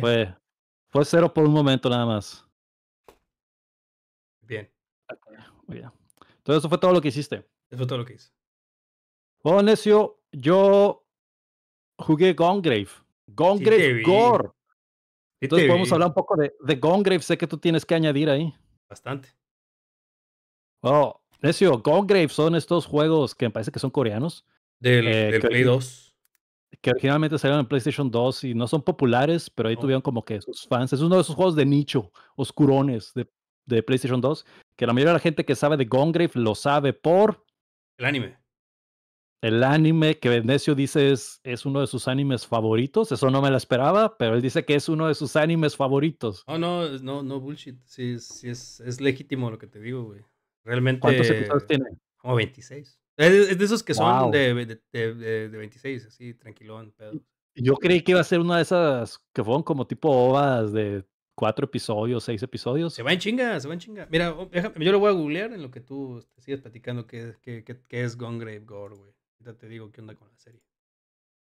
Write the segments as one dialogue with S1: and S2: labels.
S1: Fue, fue cero por un momento nada más. Bien. Entonces, eso fue todo lo que hiciste. Eso fue todo lo que hice. Oh, necio, yo jugué Gongrave. Gongrave Gore. Entonces, podemos hablar un poco de, de Gongrave. Sé que tú tienes que añadir ahí. Bastante. Oh, necio, Gongrave son estos juegos que me parece que son coreanos. Del, eh, Play 2 que originalmente salieron en PlayStation 2 y no son populares, pero ahí tuvieron como que sus fans. Es uno de esos juegos de nicho, oscurones de, de, PlayStation 2, que la mayoría de la gente que sabe de Gongrave lo sabe por... El anime. El anime que Venecio dice es, es uno de sus animes favoritos. Eso no me lo esperaba, pero él dice que es uno de sus animes favoritos.
S2: Oh, no, no, no, no bullshit. Sí, sí es, es legítimo lo que te digo, güey. Realmente... ¿Cuántos episodios tiene? Como 26. Es de esos que son de, de, de, 26, así, tranquilón, pedo.
S1: Yo creí que iba a ser una de esas que fueron como tipo ovas de cuatro episodios, seis episodios. Se
S2: va en chinga, se va en chinga. Mira, oh, yo lo voy a googlear en lo que tú te sigues platicando que, es Gongrave Gore, güey. Ya te digo qué onda con la serie.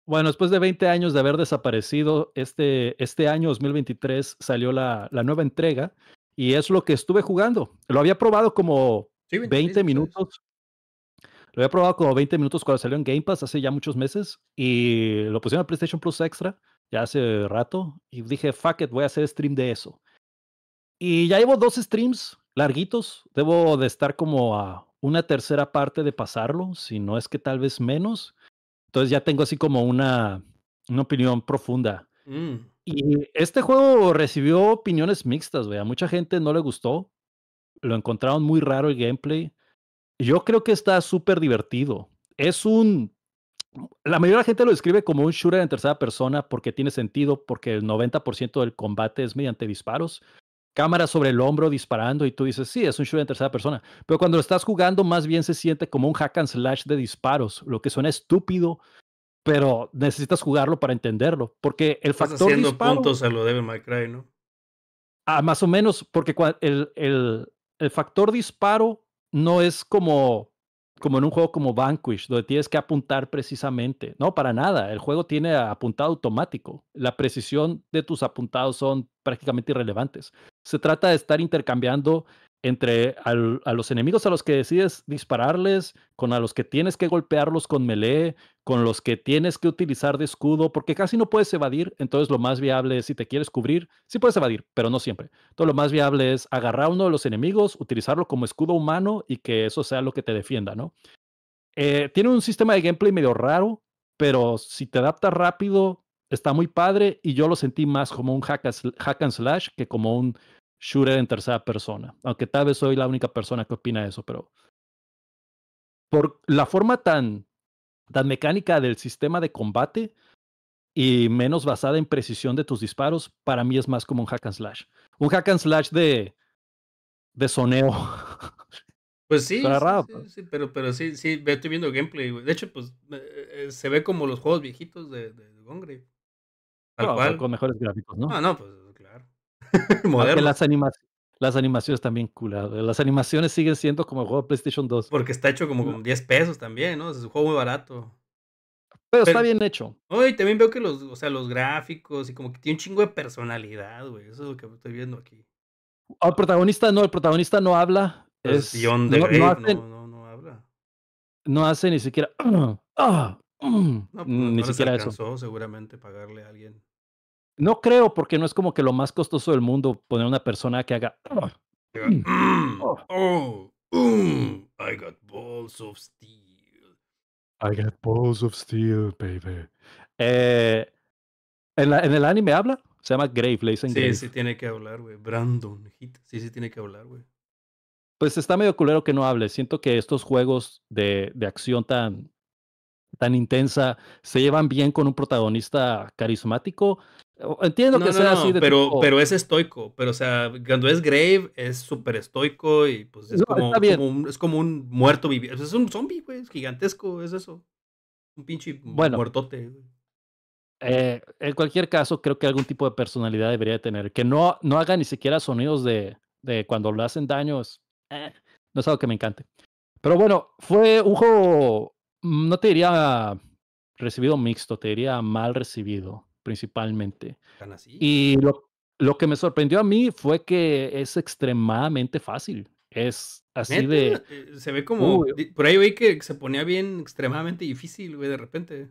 S1: Bueno, después de 20 años de haber desaparecido, este, este año 2023 salió la, la nueva entrega y es lo que estuve jugando. Lo había probado como 20 minutos lo había probado como 20 minutos cuando salió en Game Pass hace ya muchos meses y lo pusieron a PlayStation Plus Extra ya hace rato y dije, fuck it, voy a hacer stream de eso. Y ya llevo dos streams larguitos, debo de estar como a una tercera parte de pasarlo, si no es que tal vez menos. Entonces ya tengo así como una, una opinión profunda. Mm. Y este juego recibió opiniones mixtas, A mucha gente no le gustó. Lo encontraron muy raro el gameplay. Yo creo que está súper divertido. Es un... La mayoría de la gente lo describe como un shooter en tercera persona porque tiene sentido, porque el 90% del combate es mediante disparos. Cámara sobre el hombro disparando y tú dices, sí, es un shooter en tercera persona. Pero cuando lo estás jugando, más bien se siente como un hack and slash de disparos, lo que suena estúpido, pero necesitas jugarlo para entenderlo. Porque el factor. haciendo puntos a lo de ¿no? Ah, más o menos, porque el, el, el factor disparo no es como, como en un juego como Vanquish, donde tienes que apuntar precisamente. No, para nada. El juego tiene apuntado automático. La precisión de tus apuntados son prácticamente irrelevantes. Se trata de estar intercambiando entre a los enemigos a los que decides dispararles, con a los que tienes que golpearlos con melee, con los que tienes que utilizar de escudo, porque casi no puedes evadir, entonces lo más viable es, si te quieres cubrir, sí puedes evadir, pero no siempre. Entonces lo más viable es agarrar a uno de los enemigos, utilizarlo como escudo humano y que eso sea lo que te defienda, ¿no? Eh, tiene un sistema de gameplay medio raro, pero si te adaptas rápido, está muy padre y yo lo sentí más como un hack, and slash que como un shooter en tercera persona. Aunque tal vez soy la única persona que opina eso, pero por la forma tan, tan mecánica del sistema de combate y menos basada en precisión de tus disparos, para mí es más como un hack and slash. Un hack and slash de, de soneo. Pues sí,
S2: pero, pero sí, sí, estoy viendo gameplay, De hecho, pues eh, eh, eh, se ve como los juegos viejitos de, de, de
S1: Con mejores gráficos, ¿no? Ah, no, pues Ah, las, animaciones las animaciones también culadas. Las animaciones siguen siendo como el juego de PlayStation 2. Porque está hecho como con 10 pesos
S2: también, ¿no? Es un juego muy barato.
S1: Pero, está bien hecho.
S2: Oye, también veo que los, o sea, los gráficos y como que tiene un chingo de personalidad, güey. Eso es lo que estoy viendo aquí.
S1: Al protagonista no, el protagonista no habla. Pues, no, no, hace,
S2: no, habla.
S1: No hace ni siquiera. Ah, mm, pues, ni siquiera eso.
S2: seguramente pagarle a alguien.
S1: No creo, porque no es como que lo más costoso del mundo poner una persona que haga. Ah,
S2: oh,
S1: mm, oh mm.
S2: I got balls of steel.
S1: I got balls of steel, baby. Eh, ¿en, la, ¿En el anime habla? Se llama Grave, le dicen sí, Sí, tiene que
S2: hablar, güey. Brandon, hit. Sí, sí tiene que hablar, güey.
S1: Pues está medio culero que no hable. Siento que estos juegos de, de acción tan, tan intensa se llevan bien con un protagonista carismático Entiendo que sea así pero, pero es
S2: estoico. Pero, o sea, cuando es grave, es súper estoico y pues es, como, un, muerto viviente. Pues, es un zombie, güey, es gigantesco, es eso. Un pinche muertote.
S1: Eh, en cualquier caso, creo que algún tipo de personalidad debería tener. Que no, no haga ni siquiera sonidos de, de cuando le hacen daño. Eh, no es algo que me encante. Pero bueno, fue un juego, mm, no te diría recibido mixto, te diría mal recibido principalmente. Y lo, lo, que me sorprendió a mí fue que es extremadamente fácil. Es así de...
S2: Eh, se ve como... por ahí veí que se ponía bien extremadamente difícil, güey, de repente.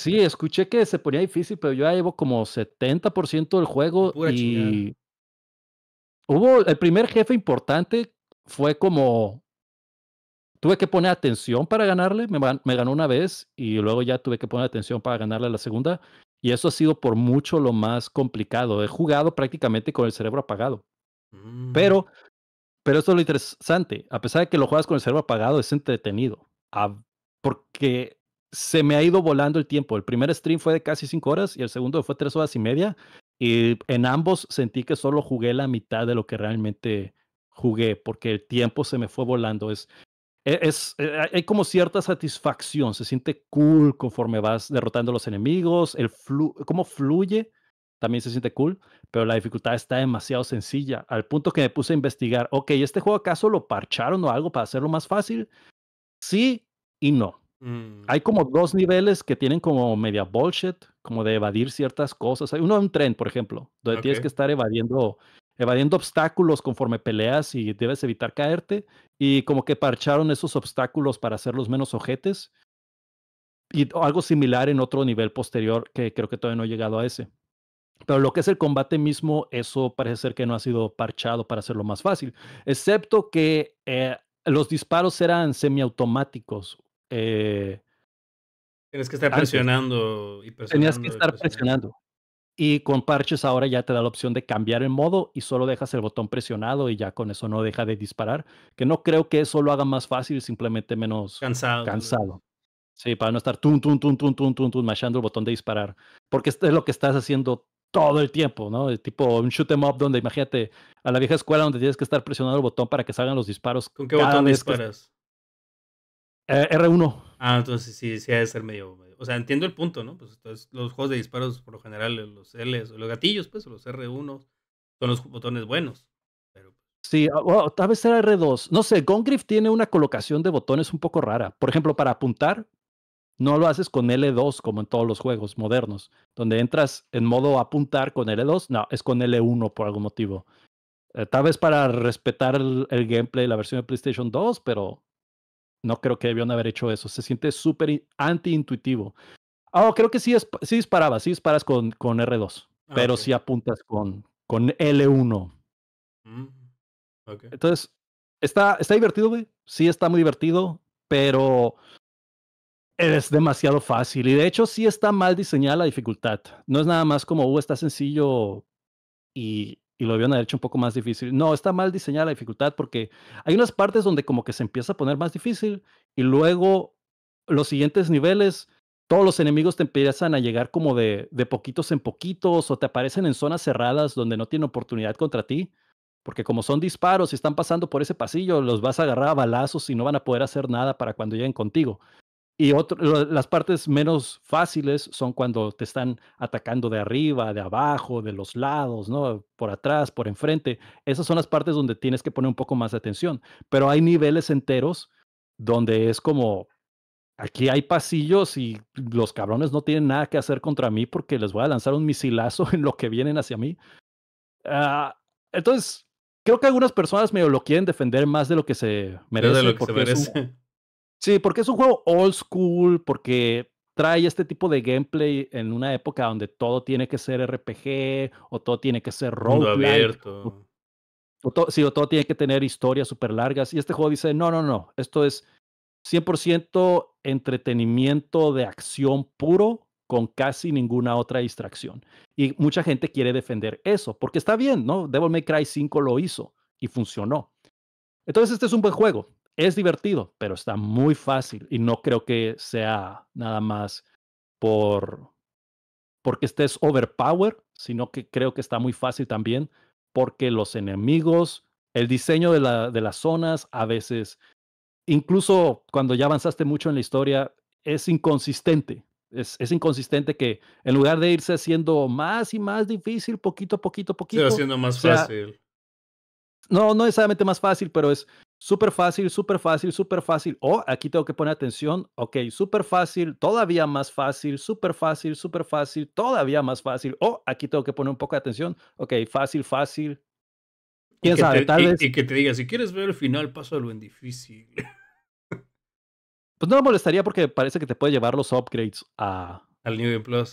S1: Sí, escuché que se ponía difícil, pero yo ya llevo como 70% del juego y... Hubo el primer jefe importante fue como tuve que poner atención para ganarle, me, me, ganó una vez y luego ya tuve que poner atención para ganarle la segunda y eso ha sido por mucho lo más complicado. He jugado prácticamente con el cerebro apagado. Mm. Pero, pero eso es lo interesante. A pesar de que lo juegas con el cerebro apagado, es entretenido. porque se me ha ido volando el tiempo. El primer stream fue de casi cinco horas y el segundo fue tres horas y media. Y en ambos sentí que solo jugué la mitad de lo que realmente jugué, porque el tiempo se me fue volando. Es, e, es, e, hay como cierta satisfacción, se siente cool conforme vas derrotando a los enemigos, el flu, cómo fluye también se siente cool, pero la dificultad está demasiado sencilla, al punto que me puse a investigar, ok, ¿este juego acaso lo parcharon o algo para hacerlo más fácil? Sí y no. Mm. Hay como dos niveles que tienen como media bullshit, como de evadir ciertas cosas. Hay uno en un tren, por ejemplo, donde tienes que estar evadiendo evadiendo obstáculos conforme peleas y debes evitar caerte. Y como que parcharon esos obstáculos para hacerlos menos ojetes. Y algo similar en otro nivel posterior que creo que todavía no he llegado a ese. Pero lo que es el combate mismo, eso parece ser que no ha sido parchado para hacerlo más fácil. Excepto que eh, los disparos eran semiautomáticos. Eh
S2: Tienes que estar presionando y Tenías que estar
S1: presionando. Y con parches ahora ya te da la opción de cambiar el modo y solo dejas el botón presionado y ya con eso no deja de disparar. Que no creo que eso lo haga más fácil, simplemente menos cansado. cansado. Sí, para no estar tum, tum, tum, tum, tum, tum, tum, machando el botón de disparar. Porque es lo que estás haciendo todo el tiempo, ¿no? tipo un shoot em up donde, imagínate, a la vieja escuela donde tienes que estar presionando el botón para que salgan los disparos. ¿Con qué botón disparas?
S2: Eh, R1. Ah, entonces sí, sí ha de ser medio, O sea, entiendo el punto, ¿no? Pues entonces, los juegos de disparos, por lo general, eh, los Ls, los gatillos, pues, los R1, son los botones buenos.
S1: Pero... Sí, ah, oh, tal vez era R2. No sé, Gongriff tiene una colocación de botones un poco rara. Por ejemplo, para apuntar, no lo haces con L2 como en todos los juegos modernos, donde entras en modo apuntar con L2, no, es con L1 por algún motivo. Eh, tal vez para respetar el, el gameplay de la versión de PlayStation 2, pero no creo que debieron haber hecho eso. Se siente súper antiintuitivo. Ah, oh, creo que sí, es, sí disparaba, sí disparas con, con R2, ah, pero si sí apuntas con, con L1. Mm, okay. Entonces, está, está divertido, güey. Sí, está muy divertido, pero es demasiado fácil. Y de hecho, sí está mal diseñada la dificultad. No es nada más como, uh, está sencillo y y lo habían hecho un poco más difícil. No, está mal diseñada la dificultad porque hay unas partes donde como que se empieza a poner más difícil y luego los siguientes niveles, todos los enemigos te empiezan a llegar como de, de poquitos en poquitos o te aparecen en zonas cerradas donde no tienen oportunidad contra ti. Porque como son disparos y están pasando por ese pasillo, los vas a agarrar a balazos y no van a poder hacer nada para cuando lleguen contigo. Y las partes menos fáciles son cuando te están atacando de arriba, de abajo, de los lados, ¿no? Por atrás, por enfrente. Esas son las partes donde tienes que poner un poco más de atención. Pero hay niveles enteros donde es como, aquí hay pasillos y los cabrones no tienen nada que hacer contra mí porque les voy a lanzar un misilazo en lo que vienen hacia mí. Ah, entonces, creo que algunas personas medio lo quieren defender más de lo que se merece. Sí, porque es un juego old school, porque trae este tipo de gameplay en una época donde todo tiene que ser RPG o todo tiene que ser roguelike. abierto. sí, o todo tiene que tener historias súper largas. Y este juego dice, no, no, no, esto es 100% entretenimiento de acción puro con casi ninguna otra distracción. Y mucha gente quiere defender eso, porque está bien, ¿no? Devil May Cry 5 lo hizo y funcionó. Entonces este es un buen juego. Es divertido, pero está muy fácil y no creo que sea nada más por porque estés overpower, sino que creo que está muy fácil también porque los enemigos, el diseño de, la, de las zonas a veces, incluso cuando ya avanzaste mucho en la historia, es inconsistente. Es, es, inconsistente que en lugar de irse haciendo más y más difícil, poquito a poquito, poquito. Se va haciendo más fácil. No, no necesariamente más fácil, pero es Súper fácil, súper fácil, súper fácil. oh, aquí tengo que poner atención. Ok, súper fácil, todavía más fácil, súper fácil, súper fácil, todavía más fácil. O oh, aquí tengo que poner un poco de atención. Ok, fácil, fácil. ¿Quién sabe? tal vez... y que te diga, si quieres ver el final,
S2: paso lo en difícil.
S1: Pues no me molestaría porque parece que te puede llevar los upgrades a... Al New Game Plus.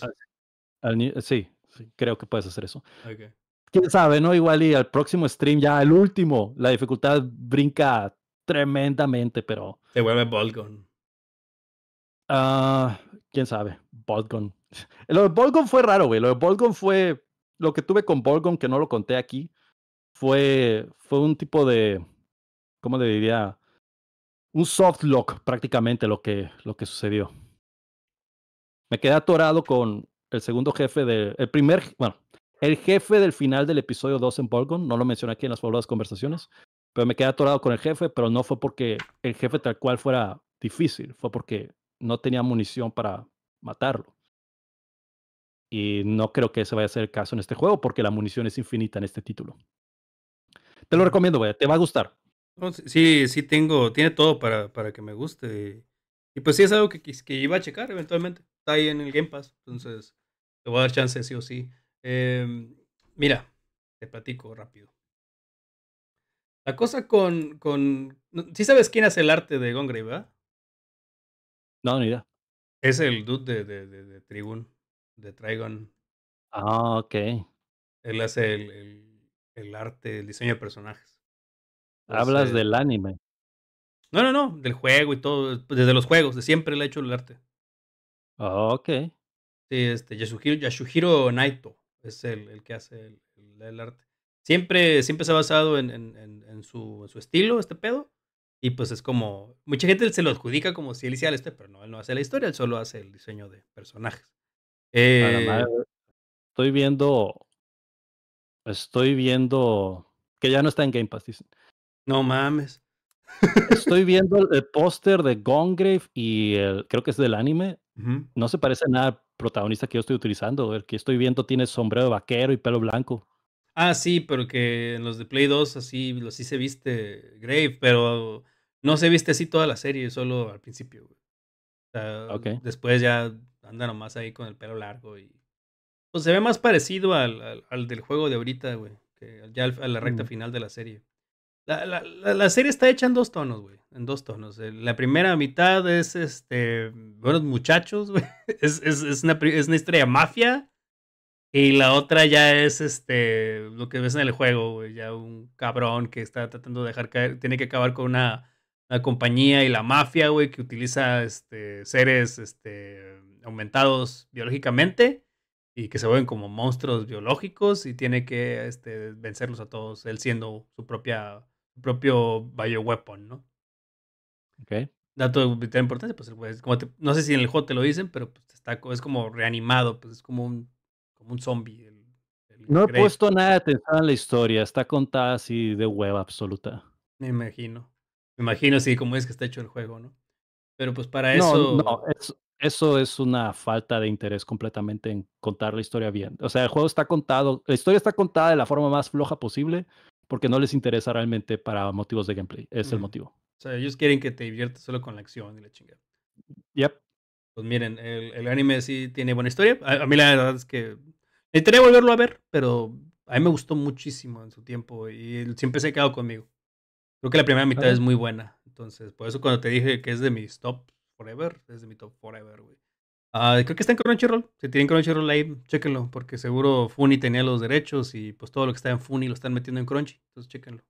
S1: al, sí, sí, creo que puedes hacer eso. Okay quién sabe, ¿no? Igual y al próximo stream, ya el último, la dificultad brinca tremendamente, pero.
S2: Se vuelve Volgon.
S1: Ah, quién sabe, Volgon. Lo de Volgon fue raro, güey. Lo de Volgon fue. Lo que tuve con Volgon, que no lo conté aquí, fue, fue un tipo de. ¿Cómo le diría? Un soft lock, prácticamente, lo que, lo que sucedió. Me quedé atorado con el segundo jefe de. El primer. Bueno, el jefe del final del episodio 2 en Borgon, no lo mencioné aquí en las pobladas conversaciones, pero me quedé atorado con el jefe, pero no fue porque el jefe tal cual fuera difícil, fue porque no tenía munición para matarlo. Y no creo que ese vaya a ser el caso en este juego, porque la munición es infinita en este título. Te lo recomiendo, te va a gustar.
S2: sí, sí, tengo, tiene todo para, para que me guste. Y pues sí es algo que, que iba a checar eventualmente. Está ahí en el Game Pass, entonces te voy a dar chance sí o sí. Em, mira, te platico rápido. La cosa con. con ¿si sabes quién hace el arte de Gongre, verdad?
S1: No, ni idea. Es
S2: el dude de, de, de, de Trigun, de Trigon.
S1: Ah, ok.
S2: Él hace el, el, arte, el diseño de personajes.
S1: Hablas del anime.
S2: No, no, no, del juego y todo, pues, desde los juegos, de siempre le ha hecho el arte. Ah, ok. Sí, este, Yasuhiro, Yasuhiro Naito es el, que hace el, arte. Siempre, siempre se ha basado en, en, su, estilo, este pedo. Y pues es como, mucha gente se lo adjudica como si él hiciera este, pero no, él no hace la historia, él solo hace el diseño de personajes. Eh...
S1: estoy viendo, estoy viendo, que ya no está en Game Pass, No mames. Estoy viendo el, póster de Gongrave y creo que es del anime. No se parece nada protagonista que yo estoy utilizando. El que estoy viendo tiene sombrero de vaquero y pelo blanco.
S2: Ah, sí, pero que en los de Play 2 así, así se viste Grave, pero no se viste así toda la serie, solo al principio. Después ya anda nomás ahí con el pelo largo y... Pues se ve más parecido al, al, del juego de ahorita, güey, que ya a la recta mm. final de la serie. La, la, la, serie está hecha en dos tonos, güey. En dos tonos. La primera mitad es este. Buenos muchachos, güey. Es, es, una, es historia mafia. Y la otra ya es este. Lo que ves en el juego, güey. Ya un cabrón que está tratando de dejar caer. Tiene que acabar con una, una compañía y la mafia, güey, que utiliza este, seres este, aumentados biológicamente y que se vuelven como monstruos biológicos y tiene que este, vencerlos a todos, él siendo su propia propio bioweapon, ¿no? Ok. Dato de vital importancia, pues el es como no sé si en el juego te lo dicen, pero pues está, es como reanimado, pues es como un, como un zombie.
S1: no he puesto nada de atención en la historia, está contada así de hueva absoluta.
S2: Me imagino. Me imagino así como es que está hecho el juego, ¿no? Pero pues para eso... No,
S1: eso es una falta de interés completamente en contar la historia bien. O sea, el juego está contado, la historia está contada de la forma más floja posible porque no les interesa realmente para motivos de gameplay. Es el motivo.
S2: O sea, ellos quieren que te diviertas solo con la acción y la chingada. Yep. Pues miren, el, anime sí tiene buena historia. A, mí la verdad es que intenté volverlo a ver, pero a mí me gustó muchísimo en su tiempo y siempre se ha quedado conmigo. Creo que la primera mitad es muy buena. Entonces, por eso cuando te dije que es de mis top forever, es de mi top forever, güey. Ah, creo que está en Crunchyroll. Si tienen Crunchyroll ahí, chéquenlo, porque seguro Funny tenía los derechos y pues todo lo que está en Funny lo están metiendo en Crunchy. Entonces, chéquenlo.